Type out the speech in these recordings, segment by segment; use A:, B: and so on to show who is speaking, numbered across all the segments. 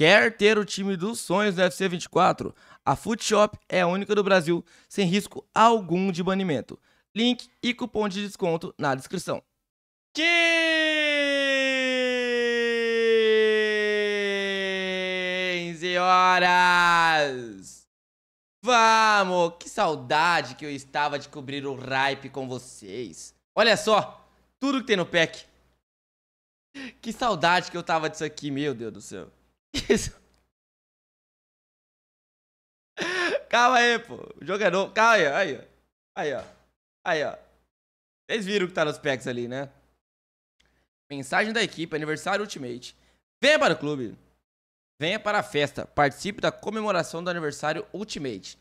A: Quer ter o time dos sonhos do FC 24? A Footshop é a única do Brasil sem risco algum de banimento. Link e cupom de desconto na descrição. Quinze horas! Vamos! Que saudade que eu estava de cobrir o hype com vocês. Olha só, tudo que tem no pack. Que saudade que eu tava disso aqui, meu Deus do céu. Isso. Calma aí, pô. O jogo é novo. Calma aí, aí, ó. Aí, ó. Aí, ó. Vocês viram o que tá nos packs ali, né? Mensagem da equipe, aniversário Ultimate. Venha para o clube. Venha para a festa. Participe da comemoração do aniversário Ultimate.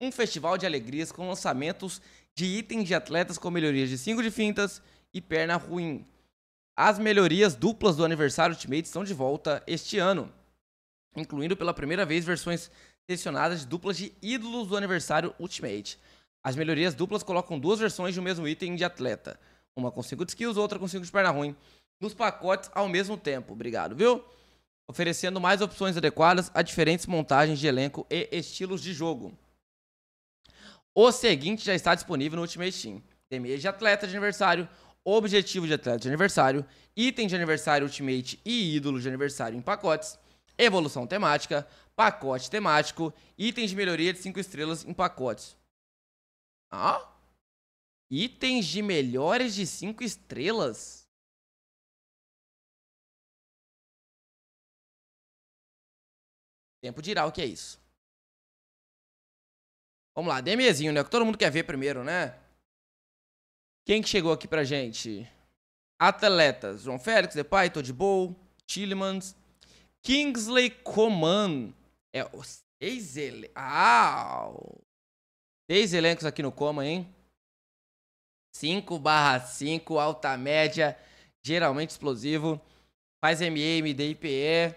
A: Um festival de alegrias com lançamentos de itens de atletas com melhorias de 5 de fintas e perna ruim. As melhorias duplas do aniversário Ultimate estão de volta este ano incluindo pela primeira vez versões selecionadas de duplas de ídolos do aniversário Ultimate. As melhorias duplas colocam duas versões de um mesmo item de atleta, uma com 5 de skills, outra com 5 de perna ruim, nos pacotes ao mesmo tempo. Obrigado, viu? Oferecendo mais opções adequadas a diferentes montagens de elenco e estilos de jogo. O seguinte já está disponível no Ultimate Team: DME de atleta de aniversário, objetivo de atleta de aniversário, item de aniversário Ultimate e ídolo de aniversário em pacotes, evolução temática, pacote temático, itens de melhoria de 5 estrelas em pacotes. Ah? Itens de melhores de 5 estrelas?
B: Tempo dirá o que é isso. Vamos lá,
A: DMEzinho, né? Que todo mundo quer ver primeiro, né? Quem que chegou aqui pra gente? Atletas. João Félix, Depay, Todibol, Tillemans, Kingsley Coman. É, seis, ele... seis elencos aqui no Coma, hein? 5 barra 5, alta média, geralmente explosivo. Faz MA, MD, e IPE.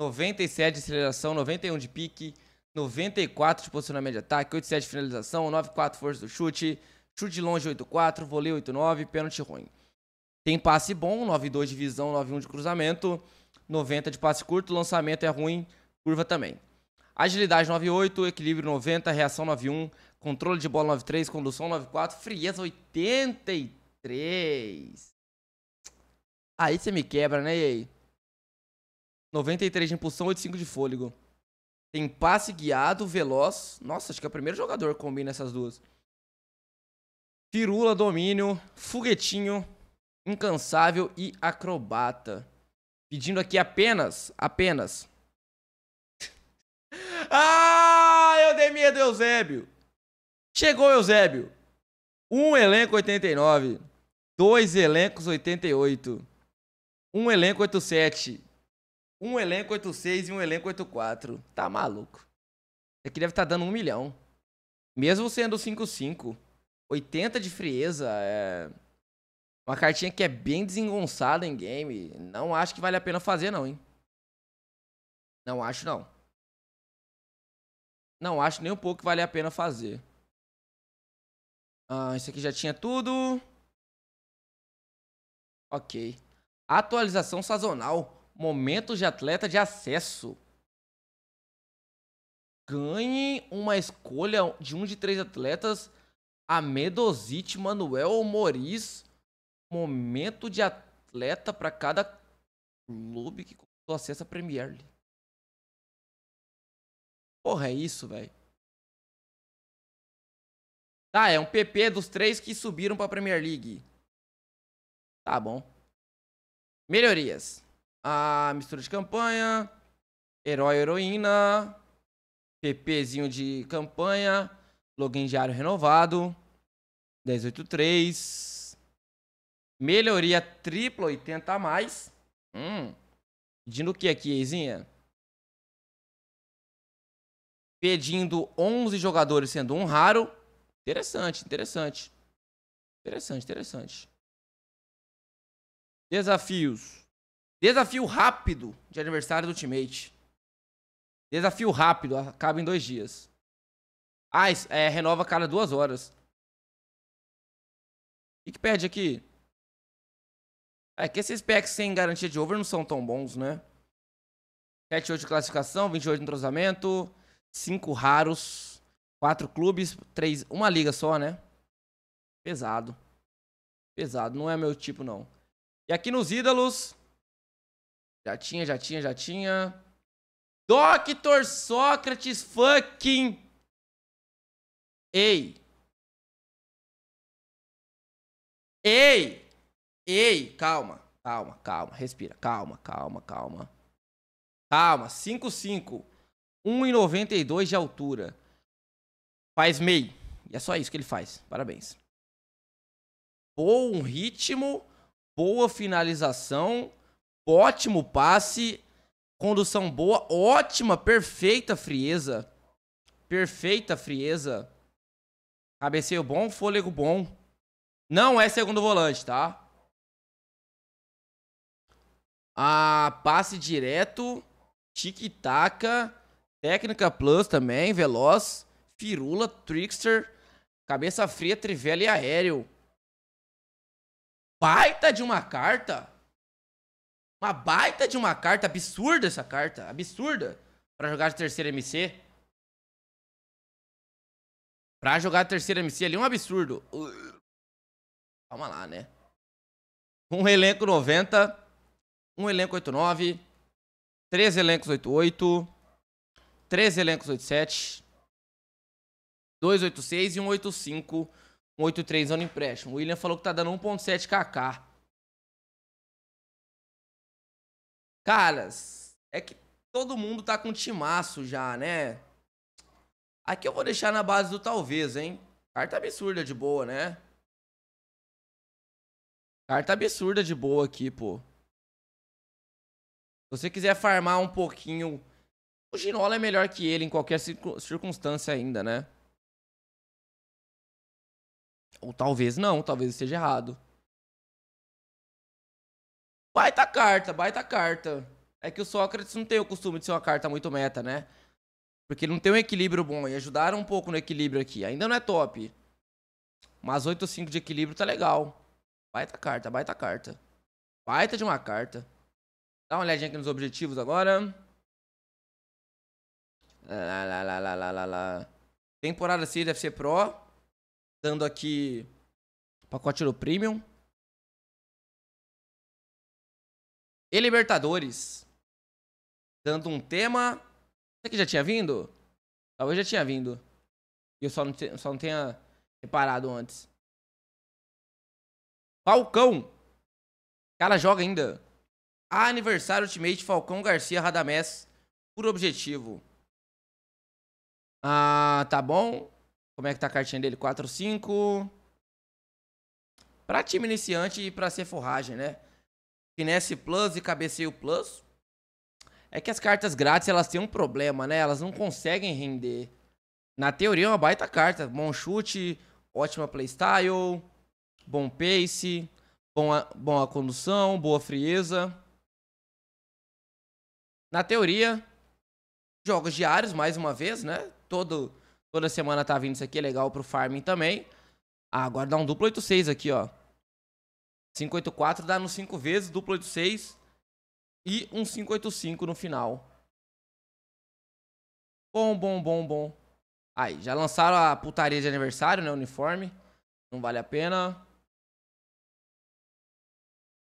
A: 97 de aceleração, 91 de pique, 94 de posicionamento de ataque, 87 de finalização, 94 força do chute, chute de longe 84, voleio 89, pênalti ruim. Tem passe bom, 92 de visão, 91 de cruzamento. 90 de passe curto, lançamento é ruim, curva também. Agilidade 98, equilíbrio 90, reação 91, controle de bola 93, condução 94, frieza 83. Aí você me quebra, né, e aí? 93 de impulsão, 85 de fôlego. Tem passe guiado, veloz. Nossa, acho que é o primeiro jogador que combina essas duas. Firula, domínio, foguetinho, incansável e acrobata. Pedindo aqui apenas, apenas. ah, eu dei medo, Eusébio. Chegou, Eusébio. Um elenco 89. Dois elencos 88. Um elenco 87. Um elenco 86 e um elenco 84. Tá maluco. Aqui é deve estar tá dando um milhão. Mesmo sendo 5 55 80 de frieza. É... Uma cartinha que é bem desengonçada em game. Não acho que vale a pena fazer, não, hein? Não acho, não. Não acho nem um pouco que vale a pena fazer. Ah, isso aqui já tinha tudo. Ok. Atualização sazonal. Momento de atleta de acesso. Ganhe uma escolha de um de três atletas. Amedosite, Manuel ou Moriz momento de atleta para cada clube que conquistou acesso à Premier League.
B: Porra, é isso, velho.
A: Tá, é um PP dos três que subiram pra Premier League. Tá bom. Melhorias. A mistura de campanha. Herói, heroína. PPzinho de campanha. Login diário renovado. 183. Melhoria tripla 80 a mais. Hum. Pedindo o que aqui, Eizinha? Pedindo 11 jogadores, sendo um raro. Interessante, interessante. Interessante, interessante. Desafios. Desafio rápido de aniversário do teammate. Desafio rápido, acaba em dois dias. Ah, é, renova a cada duas horas. O que, que perde aqui? É que esses packs sem garantia de over não são tão bons, né? 7 8 de classificação, 28 de entrosamento, 5 raros, 4 clubes, 3, uma liga só, né? Pesado. Pesado, não é meu tipo não. E aqui nos ídolos já tinha, já tinha, já tinha. Doctor Sócrates fucking
B: Ei. Ei.
A: Ei, calma, calma, calma, respira. Calma, calma, calma. Calma, 5'5". 1,92 de altura. Faz meio. E é só isso que ele faz. Parabéns. Bom ritmo, boa finalização, ótimo passe, condução boa, ótima, perfeita frieza. Perfeita frieza. Cabeceio bom, fôlego bom. Não é segundo volante, tá? a passe direto, tic tac técnica plus também, veloz, firula, trickster, cabeça fria, trivela e aéreo. Baita de uma carta. Uma baita de uma carta, absurda essa carta, absurda. Pra jogar de terceira MC. Pra jogar de terceira MC ali é um absurdo. Calma lá, né? Um elenco 90, um elenco 89, três elencos 88, três elencos 87, 286 e 185, 183 ano empréstimo. O William falou que tá dando 1.7 kk. Caras, é que todo mundo tá com timaço já, né? Aqui eu vou deixar na base do talvez, hein? Carta absurda de boa, né? Carta absurda de boa aqui, pô você quiser farmar um pouquinho, o Ginola é melhor que ele em qualquer circunstância ainda, né? Ou talvez não, talvez esteja errado. Baita carta, baita carta. É que o Sócrates não tem o costume de ser uma carta muito meta, né? Porque ele não tem um equilíbrio bom e ajudaram um pouco no equilíbrio aqui. Ainda não é top. Mas 8 ou 5 de equilíbrio tá legal. Baita carta, baita carta. Baita de uma carta. Dá uma olhadinha aqui nos objetivos agora. Lá, lá, lá, lá, lá, lá. Temporada 6 FC Pro. Dando aqui pacote do Premium.
B: E Libertadores. Dando
A: um tema. Você que já tinha vindo? Talvez já tinha vindo. E eu só não, te, só não tenha reparado antes. Falcão. O cara joga ainda a Aniversário Ultimate Falcão Garcia Radamés por objetivo. Ah, tá bom. Como é que tá a cartinha dele? 4, 5. Pra time iniciante e pra ser forragem, né? Finesse Plus e Cabeceio Plus. É que as cartas grátis, elas têm um problema, né? Elas não conseguem render. Na teoria é uma baita carta. Bom chute, ótima playstyle, bom pace, bom bom a condução, boa frieza. Na teoria, jogos diários, mais uma vez, né? Todo, toda semana tá vindo isso aqui, é legal pro farming também. Ah, agora dá um duplo 86 aqui, ó. 584 dá no 5 vezes, duplo 86 e um 585 no final.
B: Bom, bom, bom, bom.
A: Aí, já lançaram a putaria de aniversário, né? Uniforme. Não vale a pena.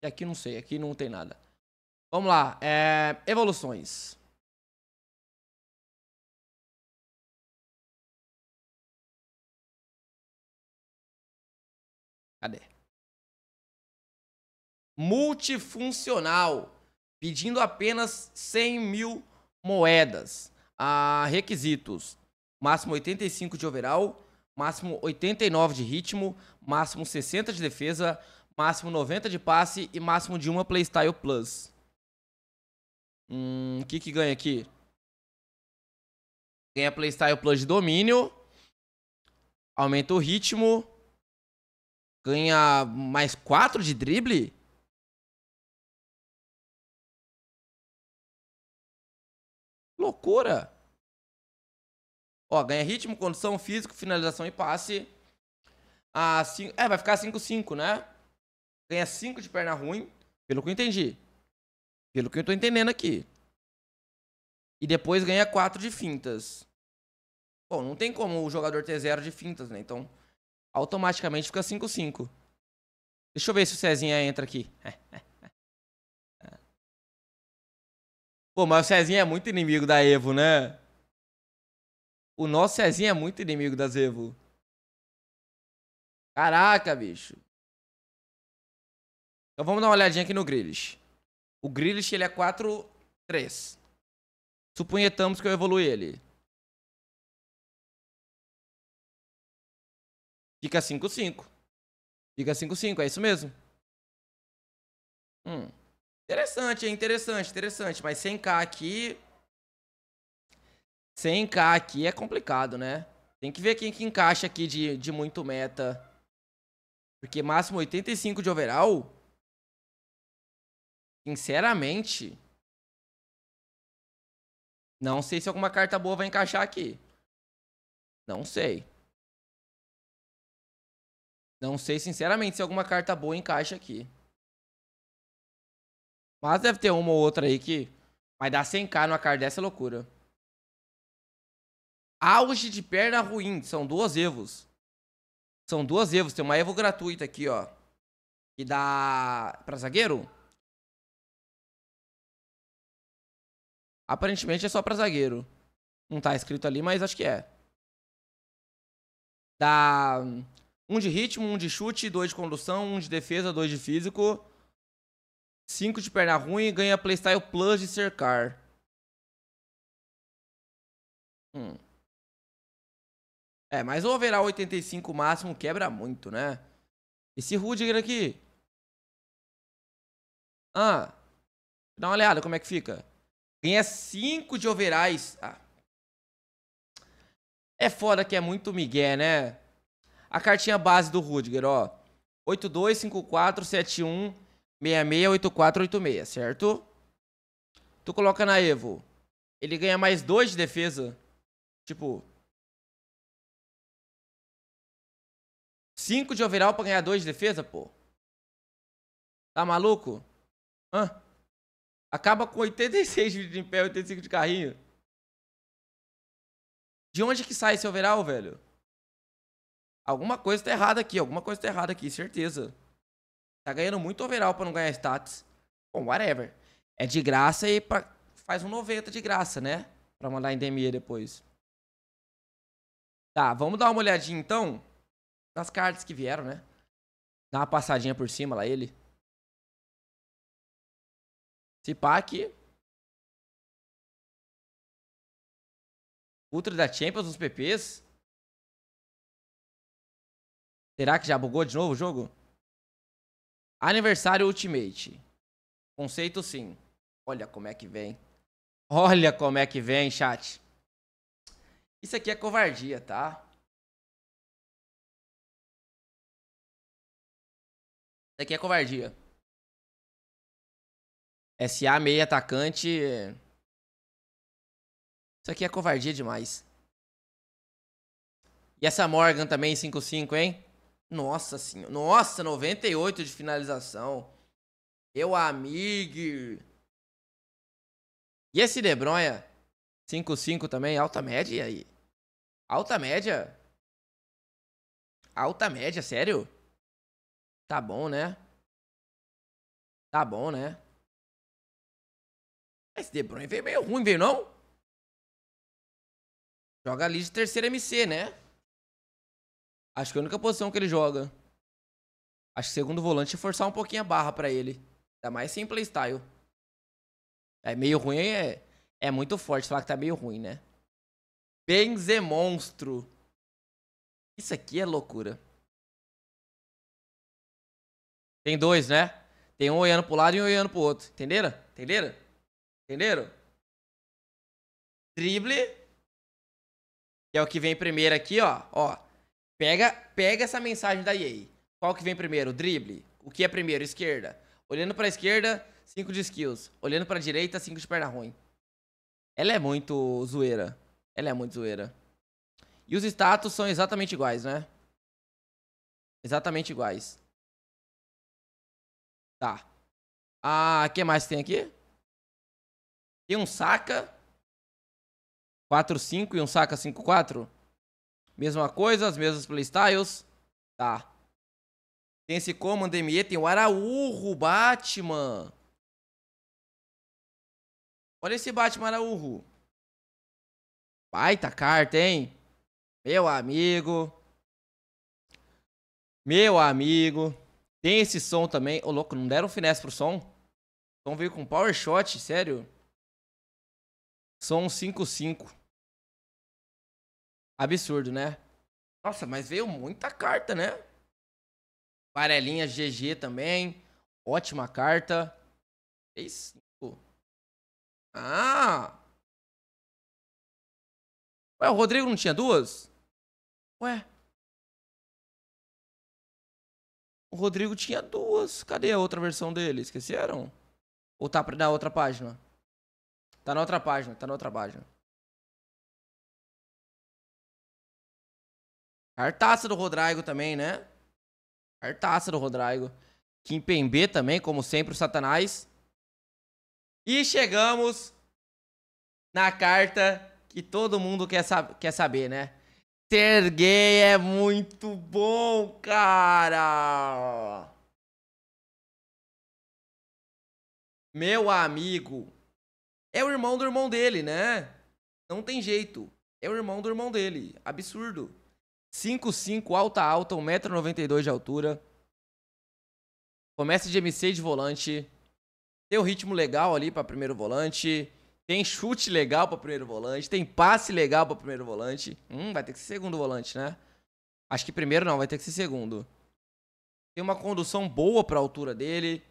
A: E aqui não sei, aqui não tem nada. Vamos lá. É... Evoluções. Cadê? Multifuncional. Pedindo apenas 100 mil moedas. Ah, requisitos. Máximo 85 de overall. Máximo 89 de ritmo. Máximo 60 de defesa. Máximo 90 de passe. E máximo de uma playstyle plus. Hum, o que que ganha aqui? Ganha Playstyle Plus de domínio. Aumenta o ritmo. Ganha mais 4 de drible? Loucura! Ó, ganha ritmo, condição, físico, finalização e passe. Ah, cinco... É, vai ficar 5-5, né? Ganha 5 de perna ruim, pelo que eu entendi. Pelo que eu tô entendendo aqui. E depois ganha 4 de fintas. Bom, não tem como o jogador ter 0 de fintas, né? Então, automaticamente fica 5-5. Deixa eu ver se o Cezinha entra aqui. Pô, mas o Cezinha é
B: muito inimigo da Evo, né? O nosso Cezinha é muito inimigo das Evo. Caraca, bicho. Então vamos dar uma olhadinha aqui no Grilish. O Grealish, ele é 4-3. Supunhetamos que eu evolui ele. Fica 5-5. Fica 5-5, é isso mesmo?
A: Hum. Interessante, é interessante, interessante. Mas 100k aqui... 100k aqui é complicado, né? Tem que ver quem que encaixa aqui de, de muito meta. Porque máximo 85 de overall...
B: Sinceramente,
A: não sei se alguma carta boa vai encaixar aqui. Não sei. Não sei, sinceramente, se alguma carta boa encaixa aqui. Mas deve ter uma ou outra aí que vai dar 100k numa carta dessa é loucura. Auge de perna ruim. São duas evos. São duas evos. Tem uma evo gratuita aqui, ó. Que dá...
B: Pra zagueiro? Aparentemente
A: é só pra zagueiro. Não tá escrito ali, mas acho que é. Dá hum, um de ritmo, um de chute, dois de condução, um de defesa, dois de físico. cinco de perna ruim e ganha Playstyle Plus de cercar.
B: Hum. É, mas o overall
A: 85 máximo quebra muito, né? Esse Rudiger aqui. Ah, dá uma olhada como é que fica. Ganha é 5 de overais. Ah. É foda que é muito migué, né? A cartinha base do Rudiger, ó. 825471668486, certo? Tu coloca na Evo. Ele ganha mais 2 de defesa. Tipo... 5 de overall pra ganhar 2 de defesa, pô? Tá maluco? Hã? Acaba com 86 de pé, 85 de carrinho. De onde que sai esse overall, velho? Alguma coisa tá errada aqui, alguma coisa tá errada aqui, certeza. Tá ganhando muito overall pra não ganhar status. Bom, whatever. É de graça e pra... faz um 90 de graça, né? Pra mandar em DME depois. Tá, vamos dar uma olhadinha então nas cartas que vieram, né? Dá uma passadinha por cima lá ele.
B: Se pá aqui. Ultra da Champions os PPs.
A: Será que já bugou de novo o jogo? Aniversário Ultimate. Conceito sim. Olha como é que vem. Olha como é que vem, chat. Isso aqui é covardia, tá?
B: Isso aqui é covardia. SA, meio atacante. É. Isso
A: aqui é covardia demais. E essa Morgan também, 5-5, hein? Nossa senhora. Nossa, 98 de finalização. Meu amigo. E esse Debronha? Bruyne, 5-5 também, alta média aí. Alta média? Alta média, sério? Tá bom, né?
B: Tá bom, né? Esse De Bruyne veio meio ruim, veio não? Joga ali de terceira MC, né?
A: Acho que é a única posição que ele joga. Acho que segundo volante é forçar um pouquinho a barra para ele. Ainda tá mais sem playstyle. É meio ruim, é, é muito forte falar que tá meio ruim, né? Benze é monstro.
B: Isso aqui é loucura. Tem dois, né?
A: Tem um olhando pro lado e um olhando pro outro. Entenderam? Entenderam? Entenderam? Drible. Que é o que vem primeiro aqui, ó. Ó. Pega, pega essa mensagem da EA. Qual que vem primeiro? Drible. O que é primeiro? Esquerda. Olhando pra esquerda, 5 de skills. Olhando pra direita, 5 de perna ruim. Ela é muito zoeira. Ela é muito zoeira. E os status são exatamente iguais, né? Exatamente iguais. Tá. Ah, o que mais tem aqui? Tem um saca 4-5 e um saca 5-4. Mesma coisa, as mesmas playstyles. Tá. Tem esse Command ME, tem o Araújo, Batman. Olha esse Batman Araújo. Baita carta, hein? Meu amigo. Meu amigo. Tem esse som também. Ô, louco, não deram finesse pro som? O som veio com power shot, sério? Só um 5-5. Absurdo, né? Nossa, mas veio muita carta, né? Farelinha GG também. Ótima carta. 3-5. Ah!
B: Ué, o Rodrigo não tinha duas? Ué.
A: O Rodrigo tinha duas. Cadê a outra versão dele? Esqueceram? Ou tá na outra página? Tá na outra página, tá na outra página. Cartaça do Rodrigo também, né? Cartaça do Rodrigo. Kim Pembe também, como sempre, o Satanás. E chegamos na carta que todo mundo quer, sab quer saber, né? Ser gay é muito bom, cara! Meu amigo, é o irmão do irmão dele, né? Não tem jeito. É o irmão do irmão dele. Absurdo. 5'5, alta alta, 1,92m de altura. Começa de MC de volante. Tem um ritmo legal ali para primeiro volante. Tem chute legal para primeiro volante. Tem passe legal para primeiro volante. Hum, vai ter que ser segundo volante, né? Acho que primeiro não, vai ter que ser segundo. Tem uma condução boa para a altura dele.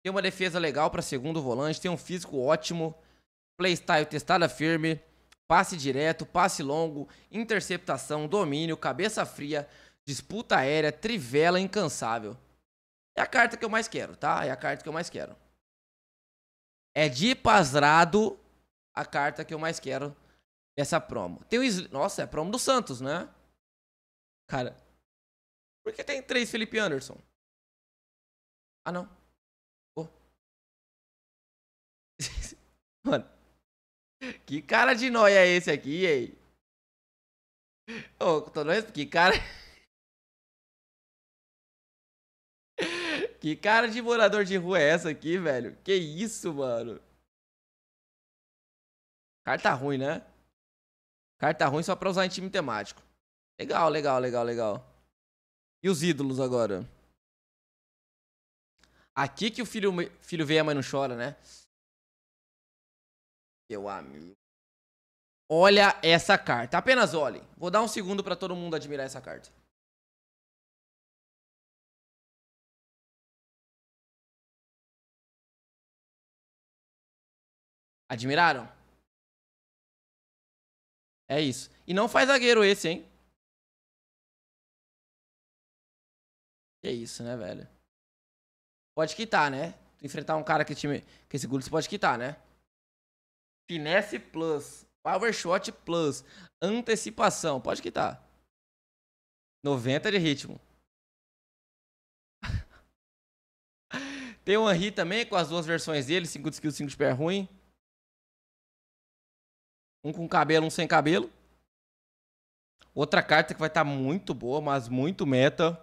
A: Tem uma defesa legal para segundo volante. Tem um físico ótimo. Playstyle testada firme, passe direto, passe longo, interceptação, domínio, cabeça fria, disputa aérea, trivela incansável. É a carta que eu mais quero, tá? É a carta que eu mais quero. É de pasrado a carta que eu mais quero dessa promo. Tem o Nossa, é a promo do Santos, né? Cara, por que tem três Felipe Anderson? Ah, não.
B: Oh. Mano. Que cara de nóia é esse aqui, ei? Ô, oh, tô que cara... que cara de morador de
A: rua é essa aqui, velho? Que isso, mano? Carta tá ruim, né? Carta tá ruim só pra usar em time temático. Legal, legal, legal, legal. E os ídolos agora? Aqui que o filho, filho vê a mãe não chora, né? Meu amigo. Olha essa carta. Apenas olhem. Vou dar um segundo para todo mundo admirar essa carta.
B: Admiraram? É isso. E não faz zagueiro esse, hein? Que isso, né, velho? Pode quitar, né?
A: Enfrentar um cara que time. Que esse Gullit pode quitar, né? Finesse Plus, Power Shot Plus, Antecipação. Pode quitar. 90 de ritmo. Tem o Henry também, com as duas versões dele, 5 de skill, 5 de pé é ruim. Um com cabelo, um sem cabelo. Outra carta que vai estar tá muito boa, mas muito meta.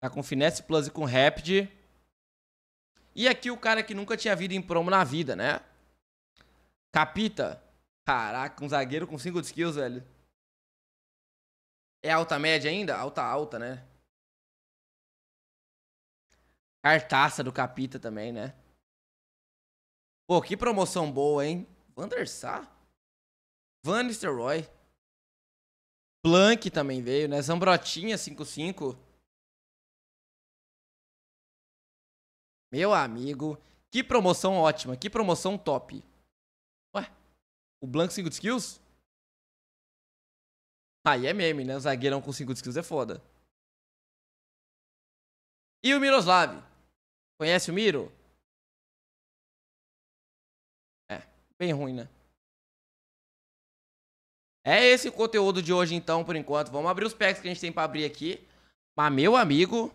A: Tá com Finesse Plus e com Rapid. E aqui o cara que nunca tinha vindo em promo na vida, né? Capita. Caraca, um zagueiro com 5 de skills, velho. É alta média ainda? Alta, alta, né? Cartaça do Capita também, né? Pô, que promoção boa, hein? Vandersar? Van Roy, Blank também veio, né?
B: Zambrotinha 5-5.
A: Meu amigo, que promoção ótima, que promoção top. O Blanco 5 de skills? Aí é meme, né? O zagueirão com 5 de skills
B: é foda. E o Miroslav? Conhece o Miro? É, bem ruim, né?
A: É esse o conteúdo de hoje, então, por enquanto. Vamos abrir os packs que a gente tem pra abrir aqui. Mas, meu amigo,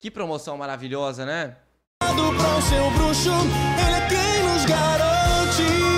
A: que promoção maravilhosa, né? Pro seu bruxo,
B: ele é quem nos garante.